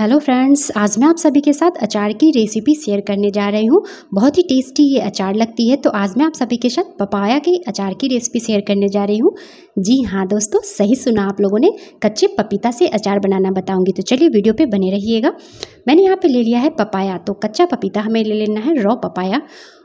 hello friends आज मैं आप सभी के साथ अचार की रेसिपी शेयर करने जा रही हूँ बहुत ही टेस्टी ये अचार लगती है तो आज मैं आप सभी के साथ पपाया के अचार की रेसिपी शेयर करने जा रही हूँ जी हाँ दोस्तों सही सुना आप लोगों ने कच्चे पपीता से अचार बनाना बताऊँगी तो चलिए वीडियो पे बने रहिएगा मैंने यहाँ पर ले लिया है पपाया तो कच्चा पपीता हमें ले लेना है रॉ पपाया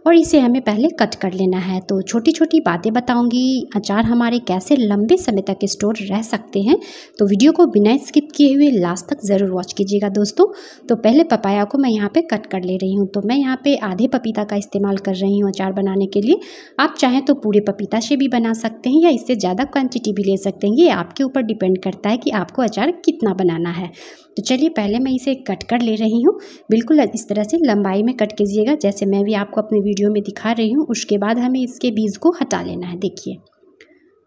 और इसे हमें पहले कट कर लेना है तो छोटी छोटी बातें बताऊंगी अचार हमारे कैसे लंबे समय तक स्टोर रह सकते हैं तो वीडियो को बिना स्किप किए हुए लास्ट तक ज़रूर वॉच कीजिएगा दोस्तों तो पहले पपाया को मैं यहाँ पे कट कर ले रही हूँ तो मैं यहाँ पे आधे पपीता का इस्तेमाल कर रही हूँ अचार बनाने के लिए आप चाहें तो पूरे पपीता से भी बना सकते हैं या इससे ज़्यादा क्वान्टिटी भी ले सकते हैं ये आपके ऊपर डिपेंड करता है कि आपको अचार कितना बनाना है तो चलिए पहले मैं इसे कट कर ले रही हूँ बिल्कुल इस तरह से लंबाई में कट कीजिएगा जैसे मैं भी आपको अपनी वीडियो में दिखा रही हूँ उसके बाद हमें इसके बीज को हटा लेना है देखिए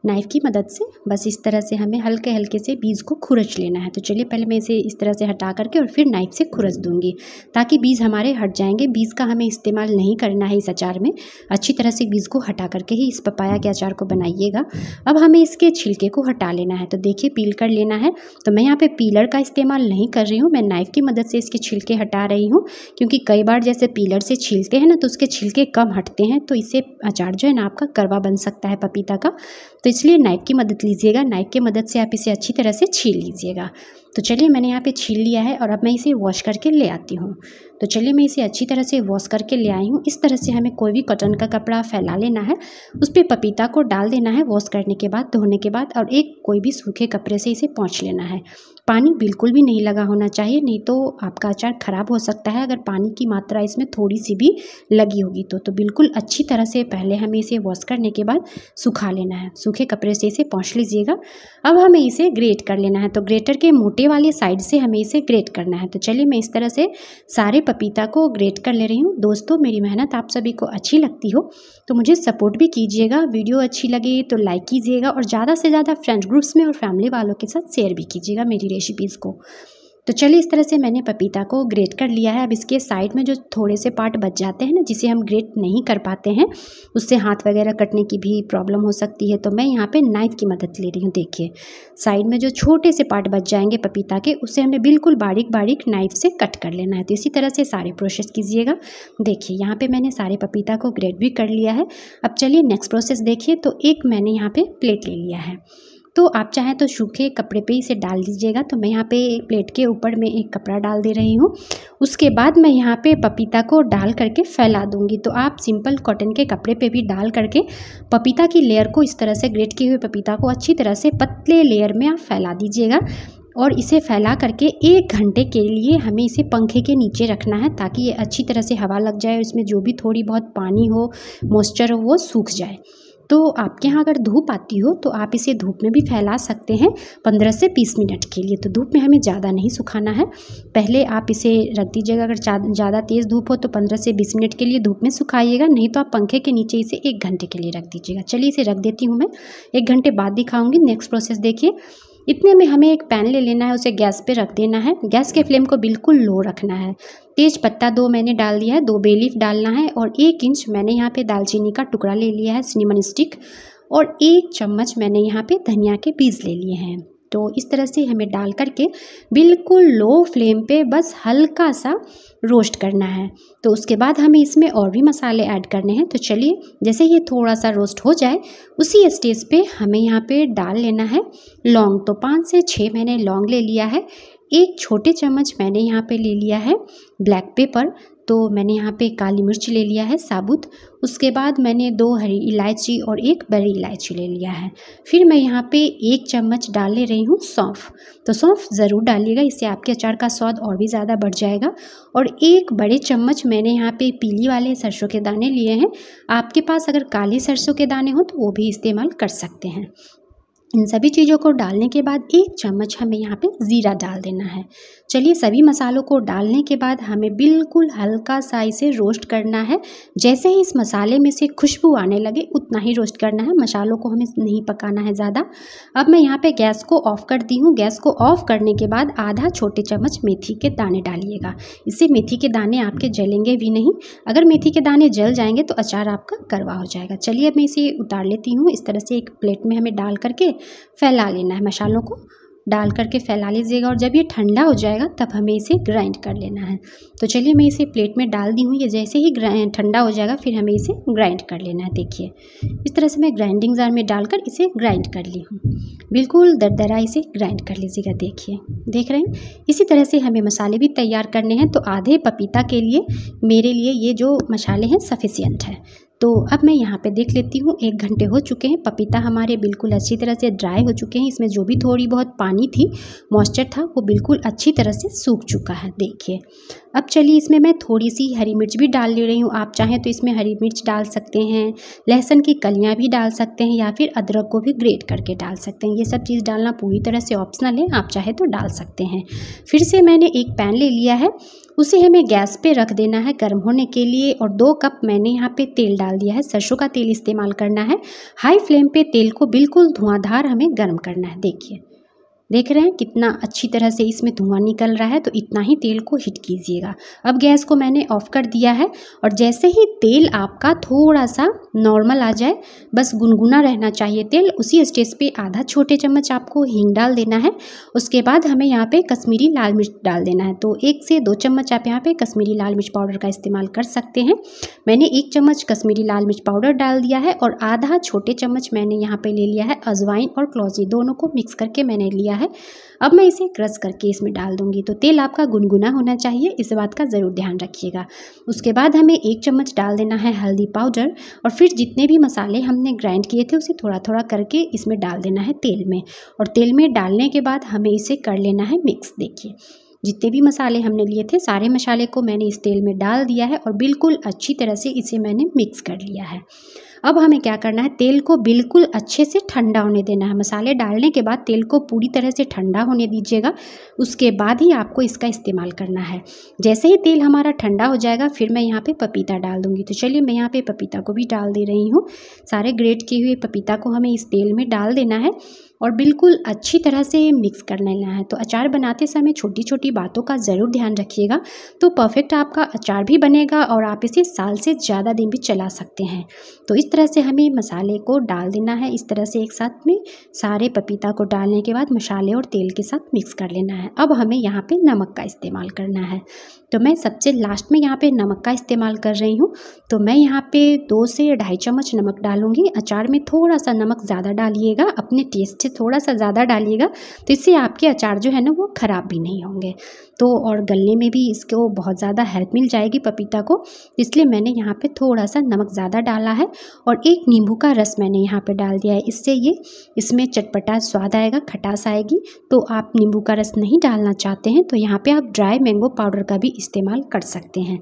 नाइफ़ की मदद से बस इस तरह से हमें हल्के हल्के से बीज को खुरच लेना है तो चलिए पहले मैं इसे इस तरह से हटा करके और फिर नाइफ़ से खुरच दूँगी ताकि बीज हमारे हट जाएंगे बीज का हमें इस्तेमाल नहीं करना है इस अचार में अच्छी तरह से बीज को हटा करके ही इस पपाया के अचार को बनाइएगा अब हमें इसके छिलके को हटा लेना है तो देखिए पील कर लेना है तो मैं यहाँ पर पीलर का इस्तेमाल नहीं कर रही हूँ मैं नाइफ़ की मदद से इसके छिलके हटा रही हूँ क्योंकि कई बार जैसे पीलर से छीलते हैं ना तो उसके छिलके कम हटते हैं तो इससे अचार जो है ना आपका करवा बन सकता है पपीता का तो तो इसलिए नाइफ की मदद लीजिएगा नाइफ की मदद से आप इसे अच्छी तरह से छील लीजिएगा तो चलिए मैंने यहाँ पे छील लिया है और अब मैं इसे वॉश करके ले आती हूँ तो चलिए मैं इसे अच्छी तरह से वॉश करके ले आई हूँ इस तरह से हमें कोई भी कॉटन का कपड़ा फैला लेना है उस पर पपीता को डाल देना है वॉश करने के बाद धोने के बाद और एक कोई भी सूखे कपड़े से इसे पहुँच लेना है पानी बिल्कुल भी नहीं लगा होना चाहिए नहीं तो आपका अचार ख़राब हो सकता है अगर पानी की मात्रा इसमें थोड़ी सी भी लगी होगी तो तो बिल्कुल अच्छी तरह से पहले हमें इसे वॉश करने के बाद सुखा लेना है सूखे कपड़े से इसे पहुँच लीजिएगा अब हमें इसे ग्रेट कर लेना है तो ग्रेटर के मोटे छोटे वाले साइड से हमें इसे ग्रेट करना है तो चलिए मैं इस तरह से सारे पपीता को ग्रेट कर ले रही हूँ दोस्तों मेरी मेहनत आप सभी को अच्छी लगती हो तो मुझे सपोर्ट भी कीजिएगा वीडियो अच्छी लगे तो लाइक कीजिएगा और ज़्यादा से ज़्यादा फ्रेंड ग्रुप्स में और फैमिली वालों के साथ शेयर भी कीजिएगा मेरी रेसिपीज़ को तो चलिए इस तरह से मैंने पपीता को ग्रेट कर लिया है अब इसके साइड में जो थोड़े से पार्ट बच जाते हैं ना जिसे हम ग्रेट नहीं कर पाते हैं उससे हाथ वगैरह कटने की भी प्रॉब्लम हो सकती है तो मैं यहाँ पे नाइफ़ की मदद ले रही हूँ देखिए साइड में जो छोटे से पार्ट बच जाएंगे पपीता के उसे हमें बिल्कुल बारीक बारीक नाइफ़ से कट कर लेना है तो इसी तरह से सारे प्रोसेस कीजिएगा देखिए यहाँ पर मैंने सारे पपीता को ग्रेट भी कर लिया है अब चलिए नेक्स्ट प्रोसेस देखिए तो एक मैंने यहाँ पर प्लेट ले लिया है तो आप चाहें तो सूखे कपड़े पे इसे डाल दीजिएगा तो मैं यहाँ पे एक प्लेट के ऊपर में एक कपड़ा डाल दे रही हूँ उसके बाद मैं यहाँ पे पपीता को डाल करके फैला दूँगी तो आप सिंपल कॉटन के कपड़े पे भी डाल करके पपीता की लेयर को इस तरह से ग्रेट किए हुए पपीता को अच्छी तरह से पतले लेयर में आप फैला दीजिएगा और इसे फैला करके एक घंटे के लिए हमें इसे पंखे के नीचे रखना है ताकि ये अच्छी तरह से हवा लग जाए और इसमें जो भी थोड़ी बहुत पानी हो मॉइस्चर हो वो सूख जाए तो आपके यहाँ अगर धूप आती हो तो आप इसे धूप में भी फैला सकते हैं पंद्रह से बीस मिनट के लिए तो धूप में हमें ज़्यादा नहीं सुखाना है पहले आप इसे रख दीजिएगा अगर ज़्यादा तेज़ धूप हो तो पंद्रह से बीस मिनट के लिए धूप में सुखाइएगा नहीं तो आप पंखे के नीचे इसे एक घंटे के लिए रख दीजिएगा चलिए इसे रख देती हूँ मैं एक घंटे बाद दिखाऊँगी नेक्स्ट प्रोसेस देखिए इतने में हमें एक पैन ले लेना है उसे गैस पे रख देना है गैस के फ्लेम को बिल्कुल लो रखना है तेज़ पत्ता दो मैंने डाल दिया है दो बेलीफ डालना है और एक इंच मैंने यहाँ पे दालचीनी का टुकड़ा ले लिया है सिनेमन स्टिक और एक चम्मच मैंने यहाँ पे धनिया के बीज ले लिए हैं तो इस तरह से हमें डाल करके बिल्कुल लो फ्लेम पे बस हल्का सा रोस्ट करना है तो उसके बाद हमें इसमें और भी मसाले ऐड करने हैं तो चलिए जैसे ये थोड़ा सा रोस्ट हो जाए उसी स्टेज पे हमें यहाँ पे डाल लेना है लौंग तो पाँच से छः मैंने लौंग ले लिया है एक छोटे चम्मच मैंने यहाँ पे ले लिया है ब्लैक पेपर तो मैंने यहाँ पे काली मिर्च ले लिया है साबुत उसके बाद मैंने दो हरी इलायची और एक बड़ी इलायची ले लिया है फिर मैं यहाँ पे एक चम्मच डाल ले रही हूँ सौंफ तो सौंफ ज़रूर डालिएगा इससे आपके अचार का स्वाद और भी ज़्यादा बढ़ जाएगा और एक बड़े चम्मच मैंने यहाँ पे पीली वाले सरसों के दाने लिए हैं आपके पास अगर काले सरसों के दाने हों तो वो भी इस्तेमाल कर सकते हैं इन सभी चीज़ों को डालने के बाद एक चम्मच हमें यहाँ पे ज़ीरा डाल देना है चलिए सभी मसालों को डालने के बाद हमें बिल्कुल हल्का सा इसे रोस्ट करना है जैसे ही इस मसाले में से खुशबू आने लगे उतना ही रोस्ट करना है मसालों को हमें नहीं पकाना है ज़्यादा अब मैं यहाँ पे गैस को ऑफ़ करती हूँ गैस को ऑफ़ करने के बाद आधा छोटे चम्मच मेथी के दाने डालिएगा इससे मेथी के दाने आपके जलेंगे भी नहीं अगर मेथी के दाने जल जाएंगे तो अचार आपका करवा हो जाएगा चलिए अब मैं इसे उतार लेती हूँ इस तरह से एक प्लेट में हमें डाल करके फैला लेना है मसालों को डाल करके फैला लीजिएगा और जब ये ठंडा हो जाएगा तब हमें इसे ग्राइंड कर लेना है तो चलिए मैं इसे प्लेट में डाल दी हूँ ये जैसे ही ठंडा हो जाएगा फिर हमें इसे ग्राइंड कर लेना है देखिए इस तरह से मैं ग्राइंडिंग जार में डालकर इसे ग्राइंड कर ली हूँ बिल्कुल दरदरा इसे ग्राइंड कर लीजिएगा देखिए देख रहे हैं इसी तरह से हमें मसाले भी तैयार करने हैं तो आधे पपीता के लिए मेरे लिए ये जो मसाले हैं सफिशियंट है तो अब मैं यहाँ पे देख लेती हूँ एक घंटे हो चुके हैं पपीता हमारे बिल्कुल अच्छी तरह से ड्राई हो चुके हैं इसमें जो भी थोड़ी बहुत पानी थी मॉइस्चर था वो बिल्कुल अच्छी तरह से सूख चुका है देखिए अब चलिए इसमें मैं थोड़ी सी हरी मिर्च भी डाल ले रही हूँ आप चाहें तो इसमें हरी मिर्च डाल सकते हैं लहसुन की कलियाँ भी डाल सकते हैं या फिर अदरक को भी ग्रेट करके डाल सकते हैं ये सब चीज़ डालना पूरी तरह से ऑप्शनल है आप चाहें तो डाल सकते हैं फिर से मैंने एक पैन ले लिया है उसे हमें गैस पे रख देना है गर्म होने के लिए और दो कप मैंने यहाँ पे तेल डाल दिया है सरसों का तेल इस्तेमाल करना है हाई फ्लेम पे तेल को बिल्कुल धुआंधार हमें गर्म करना है देखिए देख रहे हैं कितना अच्छी तरह से इसमें धुआं निकल रहा है तो इतना ही तेल को हीट कीजिएगा अब गैस को मैंने ऑफ़ कर दिया है और जैसे ही तेल आपका थोड़ा सा नॉर्मल आ जाए बस गुनगुना रहना चाहिए तेल उसी स्टेज पे आधा छोटे चम्मच आपको हींग डाल देना है उसके बाद हमें यहाँ पे कश्मीरी लाल मिर्च डाल देना है तो एक से दो चम्मच आप यहाँ पर कश्मीरी लाल मिर्च पाउडर का इस्तेमाल कर सकते हैं मैंने एक चम्मच कश्मीरी लाल मिर्च पाउडर डाल दिया है और आधा छोटे चम्मच मैंने यहाँ पर ले लिया है अजवाइन और क्लौजी दोनों को मिक्स करके मैंने लिया है अब मैं इसे क्रश करके इसमें डाल दूंगी तो तेल आपका गुनगुना होना चाहिए इस बात का ज़रूर ध्यान रखिएगा उसके बाद हमें एक चम्मच डाल देना है हल्दी पाउडर और फिर जितने भी मसाले हमने ग्राइंड किए थे उसे थोड़ा थोड़ा करके इसमें डाल देना है तेल में और तेल में डालने के बाद हमें इसे कर लेना है मिक्स देखिए जितने भी मसाले हमने लिए थे सारे मसाले को मैंने इस तेल में डाल दिया है और बिल्कुल अच्छी तरह से इसे मैंने मिक्स कर लिया है अब हमें क्या करना है तेल को बिल्कुल अच्छे से ठंडा होने देना है मसाले डालने के बाद तेल को पूरी तरह से ठंडा होने दीजिएगा उसके बाद ही आपको इसका इस्तेमाल करना है जैसे ही तेल हमारा ठंडा हो जाएगा फिर मैं यहाँ पर पपीता डाल दूँगी तो चलिए मैं यहाँ पर पपीता को भी डाल दे रही हूँ सारे ग्रेट किए हुए पपीता को हमें इस तेल में डाल देना है और बिल्कुल अच्छी तरह से मिक्स कर लेना है तो अचार बनाते समय छोटी छोटी बातों का ज़रूर ध्यान रखिएगा तो परफेक्ट आपका अचार भी बनेगा और आप इसे साल से ज़्यादा दिन भी चला सकते हैं तो इस इस तरह से हमें मसाले को डाल देना है इस तरह से एक साथ में सारे पपीता को डालने के बाद मसाले और तेल के साथ मिक्स कर लेना है अब हमें यहाँ पे नमक का इस्तेमाल करना है तो मैं सबसे लास्ट में यहाँ पे नमक का इस्तेमाल कर रही हूँ तो मैं यहाँ पे दो से ढाई चम्मच नमक डालूँगी अचार में थोड़ा सा नमक ज़्यादा डालिएगा अपने टेस्ट से थोड़ा सा ज़्यादा डालिएगा तो इससे आपके अचार जो है ना वो ख़राब भी नहीं होंगे तो और गलने में भी इसको बहुत ज़्यादा हेल्प मिल जाएगी पपीता को इसलिए मैंने यहाँ पर थोड़ा सा नमक ज़्यादा डाला है और एक नींबू का रस मैंने यहाँ पे डाल दिया है इससे ये इसमें चटपटा स्वाद आएगा खटास आएगी तो आप नींबू का रस नहीं डालना चाहते हैं तो यहाँ पे आप ड्राई मैंगो पाउडर का भी इस्तेमाल कर सकते हैं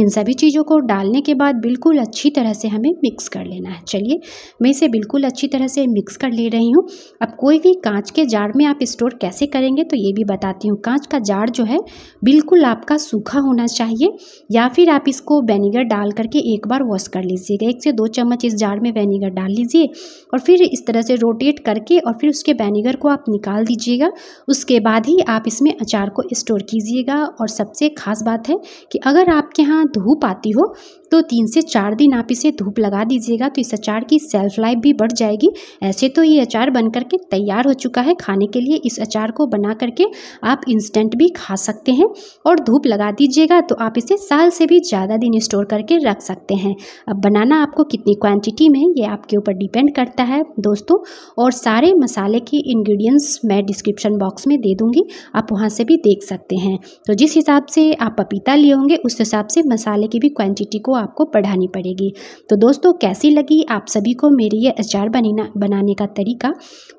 इन सभी चीज़ों को डालने के बाद बिल्कुल अच्छी तरह से हमें मिक्स कर लेना है चलिए मैं इसे बिल्कुल अच्छी तरह से मिक्स कर ले रही हूँ अब कोई भी कांच के जार में आप स्टोर कैसे करेंगे तो ये भी बताती हूँ कांच का जार जो है बिल्कुल आपका सूखा होना चाहिए या फिर आप इसको वेनेगर डाल करके एक बार वॉश कर लीजिएगा एक से दो चम्मच इस जार में वेनेगर डाल लीजिए और फिर इस तरह से रोटेट करके और फिर उसके वेनेगर को आप निकाल दीजिएगा उसके बाद ही आप इसमें अचार को स्टोर कीजिएगा और सबसे खास बात है कि अगर आपके यहाँ धूप आती हो तो तीन से चार दिन आप इसे धूप लगा दीजिएगा तो इस अचार की सेल्फ लाइफ भी बढ़ जाएगी ऐसे तो ये अचार बन करके तैयार हो चुका है खाने के लिए इस अचार को बना करके आप इंस्टेंट भी खा सकते हैं और धूप लगा दीजिएगा तो आप इसे साल से भी ज़्यादा दिन स्टोर करके रख सकते हैं अब बनाना आपको कितनी क्वान्टिटी क्वांटिटी में ये आपके ऊपर डिपेंड करता है दोस्तों और सारे मसाले के इंग्रेडिएंट्स मैं डिस्क्रिप्शन बॉक्स में दे दूँगी आप वहाँ से भी देख सकते हैं तो जिस हिसाब से आप पपीता लिए होंगे उस हिसाब से मसाले की भी क्वांटिटी को आपको बढ़ानी पड़ेगी तो दोस्तों कैसी लगी आप सभी को मेरी ये अचार बनना बनाने का तरीका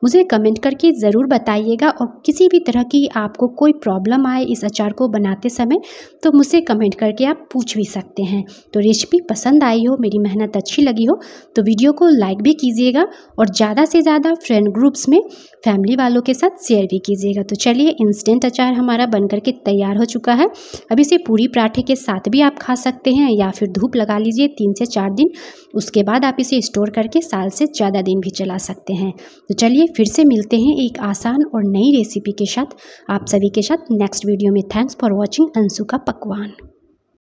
मुझे कमेंट करके ज़रूर बताइएगा और किसी भी तरह की आपको कोई प्रॉब्लम आए इस अचार को बनाते समय तो मुझसे कमेंट करके आप पूछ भी सकते हैं तो रेसिपी पसंद आई हो मेरी मेहनत अच्छी लगी हो तो वीडियो को लाइक भी कीजिएगा और ज़्यादा से ज़्यादा फ्रेंड ग्रुप्स में फैमिली वालों के साथ शेयर भी कीजिएगा तो चलिए इंस्टेंट अचार हमारा बन करके तैयार हो चुका है अब इसे पूरी पराठे के साथ भी आप खा सकते हैं या फिर धूप लगा लीजिए तीन से चार दिन उसके बाद आप इसे स्टोर करके साल से ज़्यादा दिन भी चला सकते हैं तो चलिए फिर से मिलते हैं एक आसान और नई रेसिपी के साथ आप सभी के साथ नेक्स्ट वीडियो में थैंक्स फॉर वॉचिंग अंशु का पकवान